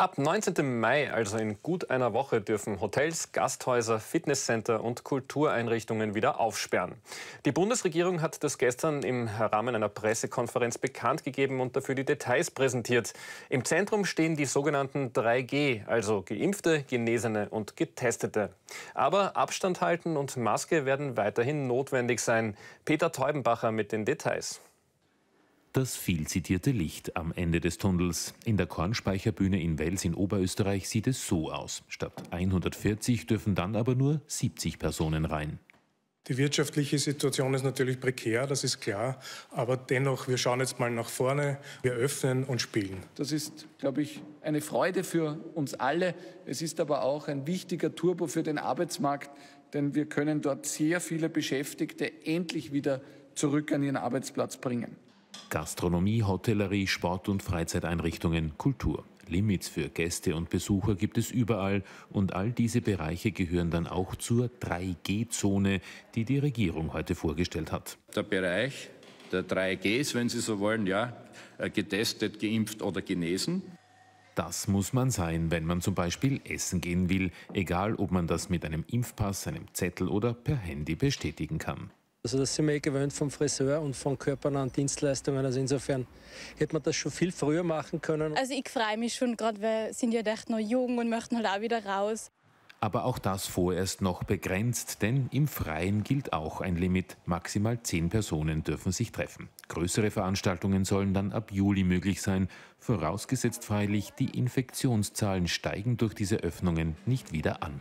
Ab 19. Mai, also in gut einer Woche, dürfen Hotels, Gasthäuser, Fitnesscenter und Kultureinrichtungen wieder aufsperren. Die Bundesregierung hat das gestern im Rahmen einer Pressekonferenz bekannt gegeben und dafür die Details präsentiert. Im Zentrum stehen die sogenannten 3G, also Geimpfte, Genesene und Getestete. Aber Abstand halten und Maske werden weiterhin notwendig sein. Peter Teubenbacher mit den Details. Das viel zitierte Licht am Ende des Tunnels. In der Kornspeicherbühne in Wels in Oberösterreich sieht es so aus. Statt 140 dürfen dann aber nur 70 Personen rein. Die wirtschaftliche Situation ist natürlich prekär, das ist klar. Aber dennoch, wir schauen jetzt mal nach vorne, wir öffnen und spielen. Das ist, glaube ich, eine Freude für uns alle. Es ist aber auch ein wichtiger Turbo für den Arbeitsmarkt, denn wir können dort sehr viele Beschäftigte endlich wieder zurück an ihren Arbeitsplatz bringen. Gastronomie, Hotellerie, Sport- und Freizeiteinrichtungen, Kultur. Limits für Gäste und Besucher gibt es überall und all diese Bereiche gehören dann auch zur 3G-Zone, die die Regierung heute vorgestellt hat. Der Bereich der 3Gs, wenn Sie so wollen, ja, äh, getestet, geimpft oder genesen. Das muss man sein, wenn man zum Beispiel essen gehen will, egal ob man das mit einem Impfpass, einem Zettel oder per Handy bestätigen kann. Also das sind wir eh gewöhnt vom Friseur und von körpernahen Dienstleistungen. Also insofern hätte man das schon viel früher machen können. Also ich freue mich schon, gerade weil sind ja echt noch jung und möchten halt auch wieder raus. Aber auch das vorerst noch begrenzt, denn im Freien gilt auch ein Limit. Maximal zehn Personen dürfen sich treffen. Größere Veranstaltungen sollen dann ab Juli möglich sein, vorausgesetzt freilich, die Infektionszahlen steigen durch diese Öffnungen nicht wieder an.